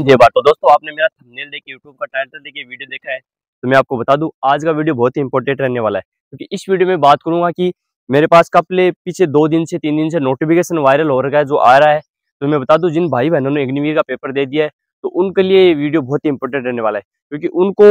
welcome जय बाटो तो दोस्तों आपने मेरा थंबनेल देख यूट्यूब का टाइटल देखिए वीडियो देखा है तो मैं आपको बता दूं आज का वीडियो बहुत ही इंपॉर्टेंट रहने वाला है क्योंकि इस वीडियो में बात करूंगा कि मेरे पास कपले पीछे दो दिन से तीन दिन से नोटिफिकेशन वायरल हो रहा है जो आ रहा है तो मैं बता दूँ जिन भाई बहनों ने एग्निवीर का पेपर दे दिया है तो उनके लिए ये वीडियो बहुत ही इंपॉर्टेंट रहने वाला है क्योंकि उनको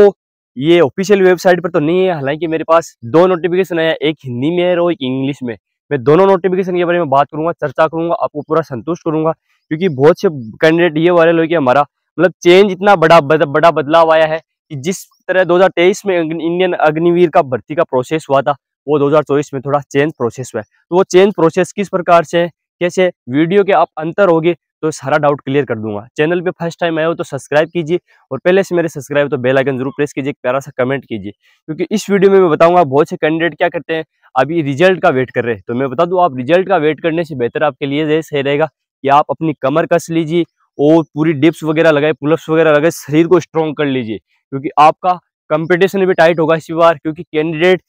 ये ऑफिशियल वेबसाइट पर तो नहीं है हालांकि मेरे पास दो नोटिफिकेशन आया एक हिंदी में और एक इंग्लिश में मैं दोनों नोटिफिकेशन के बारे में बात करूंगा चर्चा करूंगा आपको पूरा संतुष्ट करूंगा क्योंकि बहुत से कैंडिडेट ये वायरल हो गया हमारा मतलब चेंज इतना बड़ा बद, बड़ा बदलाव आया है कि जिस तरह 2023 में इंडियन अग्निवीर का भर्ती का प्रोसेस हुआ था वो 2024 में थोड़ा चेंज प्रोसेस हुआ है तो वो चेंज प्रोसेस किस प्रकार से है कैसे वीडियो के आप अंतर होगी तो सारा डाउट क्लियर कर दूंगा चैनल पे फर्स्ट टाइम आया हो तो सब्सक्राइब कीजिए और पहले से मेरे सब्सक्राइब तो बेल आइकन जरूर प्रेस कीजिए प्यारा सा कमेंट कीजिए क्योंकि इस वीडियो में मैं बताऊंगा बहुत से कैंडिडेट क्या करते हैं अभी रिजल्ट का वेट कर रहे हैं तो मैं बता दूं आप रिजल्ट का वेट करने से बेहतर आपके लिए सही रहेगा कि आप अपनी कमर कस लीजिए और पूरी डिप्स वगैरह लगाए पुलअप्स वगैरह लगाए शरीर को स्ट्रॉन्ग कर लीजिए क्योंकि आपका कंपटीशन भी टाइट होगा इसी बार क्योंकि कैंडिडेट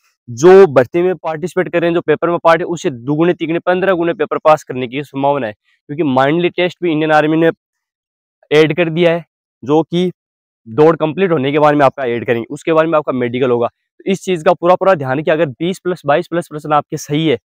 जो भर्ती में पार्टिसिपेट कर रहे हैं जो पेपर में पार्ट है उसे दुगुने तिगुने पंद्रह गुने पेपर पास करने की संभावना है क्योंकि माइंडली टेस्ट भी इंडियन आर्मी ने ऐड कर दिया है जो कि दौड़ कंप्लीट होने के बारे में आपका ऐड करेंगे उसके बारे में आपका मेडिकल होगा तो इस चीज़ का पूरा पूरा ध्यान कि अगर बीस प्लस बाईस प्लस परसेंट आपके सही है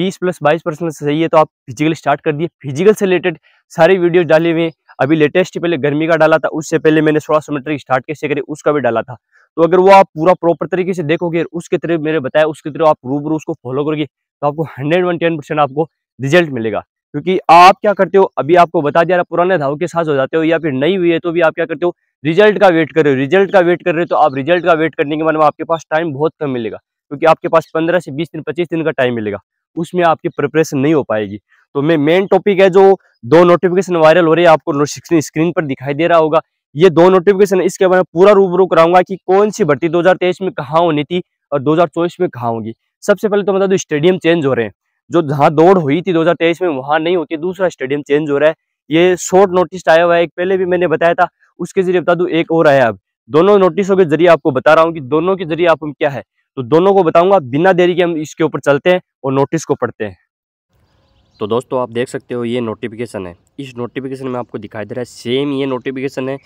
बीस प्लस बाईस परसेंट सही है तो आप फिजिकल स्टार्ट कर दिए फिजिकल से रिलेटेड सारी वीडियो डाले हुए अभी लेटेस्ट पहले गर्मी का डाला था उससे पहले मैंने सोलह सौ मीटर स्टार्ट कैसे करी उसका भी डाला था तो अगर वो आप पूरा प्रॉपर तरीके से देखोगे उसके तरफ मेरे बताया उसके तरफ आप रूबरू उसको फॉलो करोगे तो आपको हंड्रेड वन टेन परसेंट आपको रिजल्ट मिलेगा क्योंकि आप क्या करते हो अभी आपको बता दिया पुराने धाव के साथ हो जाते हो या फिर नहीं हुई है तो भी आप क्या करते हो रिजल्ट का वेट कर रहे हो रिजल्ट का वेट कर रहे हो तो आप रिजल्ट का वेट करने के बाद में आपके पास टाइम बहुत कम मिलेगा क्योंकि आपके पास पंद्रह से बीस दिन पच्चीस दिन का टाइम मिलेगा उसमें आपकी प्रिपरेशन नहीं हो पाएगी तो मैं मेन टॉपिक है जो दो नोटिफिकेशन वायरल हो रही है आपको स्क्रीन पर दिखाई दे रहा होगा ये दो नोटिफिकेशन इसके बारे में पूरा रूबरू कराऊंगा कि कौन सी भर्ती 2023 में कहाँ होनी थी और 2024 में कहाँ होगी सबसे पहले तो बता दू स्टेडियम चेंज हो रहे हैं जो जहाँ दौड़ हुई थी 2023 में वहां नहीं होती दूसरा स्टेडियम चेंज हो रहा है ये शॉर्ट नोटिस आया हुआ है एक पहले भी मैंने बताया था उसके जरिए बता दू एक और आया अब दोनों नोटिसों के जरिए आपको बता रहा हूँ कि दोनों के जरिए आपको क्या है तो दोनों को बताऊंगा बिना देरी के हम इसके ऊपर चलते हैं और नोटिस को पढ़ते हैं तो दोस्तों आप देख सकते हो ये नोटिफिकेशन है इस नोटिफिकेशन में आपको दिखाई दे रहा है सेम ये नोटिफिकेशन है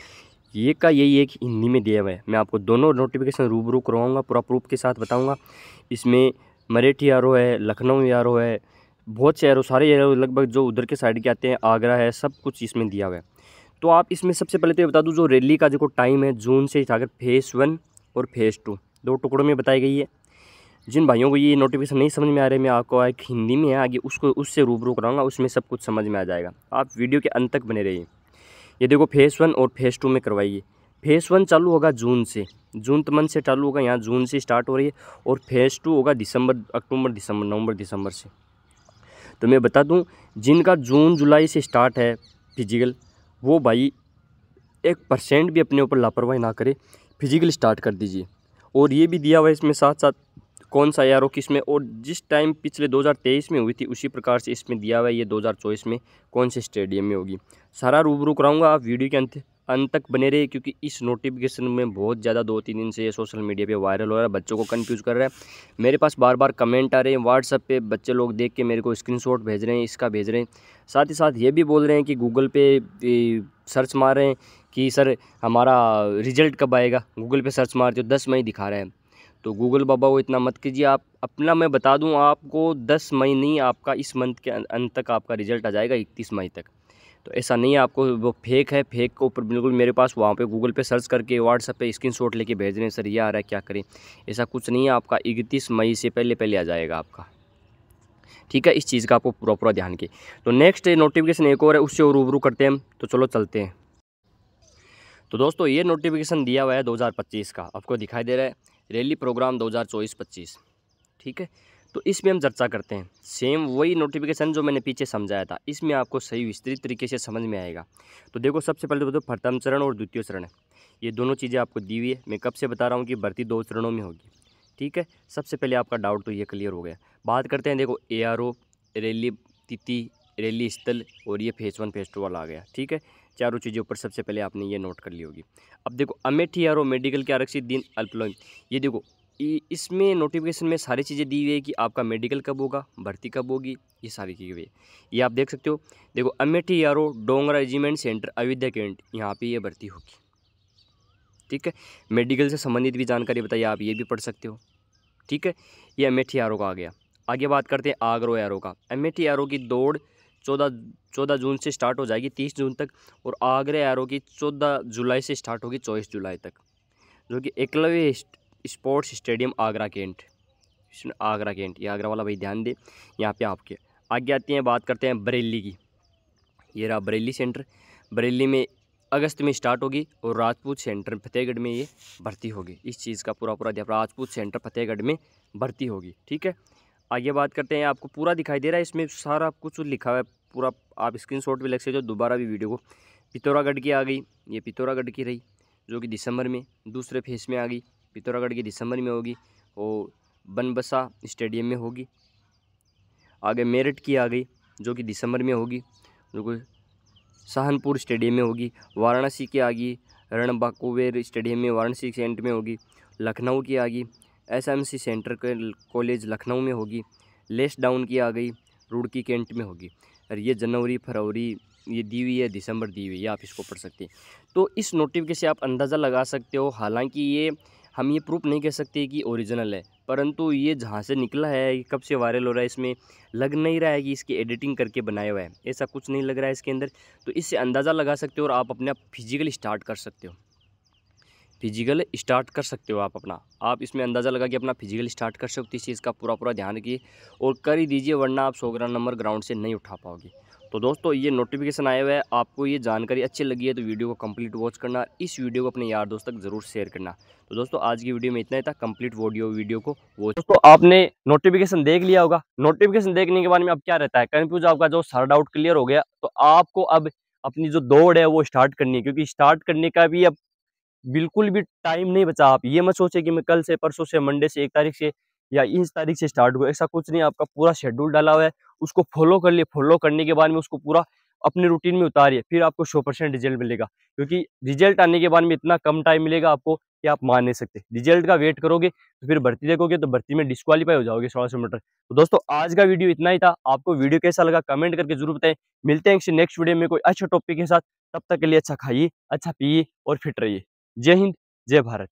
ये का यही एक हिंदी में दिया हुआ है मैं आपको दोनों नोटिफिकेशन रूबरू करवाऊँगा पूरा प्रूफ के साथ बताऊँगा इसमें मरेठी आर है लखनऊ आर है बहुत से एरो सारे एरो लगभग जो उधर के साइड के आते हैं आगरा है सब कुछ इसमें दिया हुआ है तो आप इसमें सबसे पहले तो ये बता दूँ जो रैली का जो टाइम है जून से जाकर फेज़ वन और फेज़ टू दो टुकड़ों में बताई गई है जिन भाइयों को ये नोटिफिकेशन नहीं समझ में आ रहे मैं आपको एक हिंदी में है आगे उसको उससे रूबरू कराऊंगा उसमें सब कुछ समझ में आ जाएगा आप वीडियो के अंत तक बने रहिए ये देखो फेज़ वन और फेज़ टू में करवाइए फेज़ वन चालू होगा जून से जून तो मंथ से चालू होगा यहाँ जून से स्टार्ट हो रही है और फेज़ टू होगा दिसंबर अक्टूबर दिसंबर नवंबर दिसंबर से तो मैं बता दूँ जिनका जून जुलाई से स्टार्ट है फिजिकल वो भाई एक परसेंट भी अपने ऊपर लापरवाही ना करे फिजिकल स्टार्ट कर दीजिए और ये भी दिया हुआ है इसमें साथ साथ कौन सा एयर हो किस में और जिस टाइम पिछले 2023 में हुई थी उसी प्रकार से इसमें दिया हुआ है ये 2024 में कौन से स्टेडियम में होगी सारा रूबरू कराऊंगा आप वीडियो के अंत अंत तक बने रहिए क्योंकि इस नोटिफिकेशन में बहुत ज़्यादा दो तीन दिन से ये सोशल मीडिया पे वायरल हो रहा है बच्चों को कंफ्यूज कर रहा है मेरे पास बार बार कमेंट आ रहे हैं व्हाट्सअप पे बच्चे लोग देख के मेरे को स्क्रीनशॉट भेज रहे हैं इसका भेज रहे हैं साथ ही साथ ये भी बोल रहे हैं कि गूगल पे सर्च मार रहे हैं कि सर हमारा रिजल्ट कब आएगा गूगल पर सर्च मारते हो दस मई दिखा रहे हैं तो गूगल बाबा वो इतना मत कीजिए आप अपना मैं बता दूं आपको दस मई नहीं आपका इस मंथ के अं-, अंत तक आपका रिजल्ट आ जाएगा इकतीस मई तक तो ऐसा नहीं है आपको वो फेक है फेक के ऊपर बिल्कुल मेरे पास वहाँ पे गूगल पे सर्च करके व्हाट्सअप पे स्क्रीन शॉट लेके भेज रहे हैं सर ये आ रहा है क्या करें ऐसा कुछ नहीं है आपका इकतीस मई से पहले पहले आ जाएगा आपका ठीक है इस चीज़ का आपको पूरा पूरा ध्यान के तो नेक्स्ट नोटिफिकेशन एक और है उससे और रूबरू करते हैं तो चलो चलते हैं तो दोस्तों ये नोटिफिकेशन दिया हुआ है 2025 का आपको दिखाई दे रहा है रैली प्रोग्राम 2024-25 ठीक है तो इसमें हम चर्चा करते हैं सेम वही नोटिफिकेशन जो मैंने पीछे समझाया था इसमें आपको सही विस्तृत तरीके से समझ में आएगा तो देखो सबसे पहले तो, प्रथम चरण और द्वितीय चरण है ये दोनों चीज़ें आपको दी हुई है मैं कब से बता रहा हूँ कि भर्ती दो चरणों में होगी ठीक है सबसे पहले आपका डाउट तो ये क्लियर हो गया बात करते हैं देखो ए रैली तिथि रैली स्थल और ये फेस वन फेस टू वाला आ गया ठीक है चारों चीज़ों पर सबसे पहले आपने ये नोट कर ली होगी अब देखो अमेठी आर मेडिकल के आरक्षित दिन अल्पलॉय ये देखो इसमें नोटिफिकेशन में सारी चीज़ें दी हुई है कि आपका मेडिकल कब होगा भर्ती कब होगी ये सारी की हुई है ये आप देख सकते हो देखो अमेठी यारो Dogra regiment centre Ayodhya cantt यहाँ पर ये भर्ती होगी ठीक है मेडिकल से संबंधित भी जानकारी बताइए आप ये भी पढ़ सकते हो ठीक है ये अमेठी आरो का आ गया आगे बात करते हैं आगरो एरो का अमेठी एरो की दौड़ चौदह चौदह जून से स्टार्ट हो जाएगी तीस जून तक और आगरा एरो की चौदह जुलाई से स्टार्ट होगी चौबीस जुलाई तक जो कि Eklavya sports stadium Agra cantt इसमें आगरा कैंट ये आगरा वाला भाई ध्यान दें यहाँ पे आपके आगे आती हैं बात करते हैं बरेली की ये रहा बरेली सेंटर बरेली में अगस्त में स्टार्ट होगी और राजपूत सेंटर फतेहगढ़ में ये भर्ती होगी इस चीज़ का पूरा पूरा ध्यान राजपूत सेंटर फतेहगढ़ में भर्ती होगी ठीक है आगे बात करते हैं आपको पूरा दिखाई दे रहा है इसमें सारा कुछ लिखा हुआ है पूरा आप स्क्रीनशॉट भी लग सकते हो दोबारा भी वीडियो को पिथौरागढ़ की आ गई ये पिथौरागढ़ की रही जो कि दिसंबर में दूसरे फेज़ में आ गई पिथौरागढ़ की दिसंबर में होगी और बनबसा स्टेडियम में होगी आगे मेरठ की आ गई जो कि दिसंबर में होगी जो कि सहनपुर स्टेडियम में होगी वाराणसी की आ गई रणबाकुबेर स्टेडियम में वाराणसी सेंट में होगी लखनऊ की आ गई एसएमसी सेंटर के कॉलेज लखनऊ में होगी लेस डाउन की आ गई रुड़की कैंट में होगी और ये जनवरी फरवरी ये दी हुई है दिसंबर दी हुई है आप इसको पढ़ सकते हैं तो इस नोटिफिकेशन से आप अंदाज़ा लगा सकते हो हालांकि ये हम ये प्रूफ नहीं कह सकते कि ओरिजिनल है परंतु ये जहाँ से निकला है ये कब से वायरल हो रहा है इसमें लग नहीं रहा है कि इसकी एडिटिंग करके बनाया हुआ है ऐसा कुछ नहीं लग रहा है इसके अंदर तो इससे अंदाज़ा लगा सकते हो और आप अपने आप फिज़िकली स्टार्ट कर सकते हो फिजिकल स्टार्ट कर सकते हो आप अपना आप इसमें अंदाज़ा लगा कि अपना फिजिकल स्टार्ट कर सकते हो इस चीज़ का पूरा पूरा ध्यान रखिए और कर ही दीजिए वरना आप सौ ग्राम नंबर ग्राउंड से नहीं उठा पाओगे तो दोस्तों ये नोटिफिकेशन आया हुआ है आपको ये जानकारी अच्छी लगी है तो वीडियो को कंप्लीट वॉच करना इस वीडियो को अपने यार दोस्त तक जरूर शेयर करना तो दोस्तों आज की वीडियो में इतना ही था कंप्लीट वोडियो वीडियो को वॉच दोस्तों आपने नोटिफिकेशन देख लिया होगा नोटिफिकेशन देखने के बारे में अब क्या रहता है कन्फ्यूज आपका जो सारा डाउट क्लियर हो गया तो आपको अब अपनी जो दौड़ है वो स्टार्ट करनी है क्योंकि स्टार्ट करने का भी अब बिल्कुल भी टाइम नहीं बचा आप ये मत सोचे कि मैं कल से परसों से मंडे से एक तारीख से या इस तारीख से स्टार्ट हुआ ऐसा कुछ नहीं आपका पूरा शेड्यूल डाला हुआ है उसको फॉलो कर लिए फॉलो करने के बाद में उसको पूरा अपने रूटीन में उतारिए फिर आपको सौ परसेंट रिजल्ट मिलेगा क्योंकि रिजल्ट आने के बाद में इतना कम टाइम मिलेगा आपको कि आप मान नहीं सकते रिजल्ट का वेट करोगे तो फिर भर्ती देखोगे तो भर्ती में डिस्कालीफाई हो जाओगे सोलह सौ मीटर तो दोस्तों आज का वीडियो इतना ही था आपको वीडियो कैसा लगा कमेंट करके जरूर बताएं मिलते हैं नेक्स्ट वीडियो में कोई अच्छे टॉपिक के साथ तब तक के लिए अच्छा खाइए अच्छा पिए और फिट रहिए जय हिंद जय भारत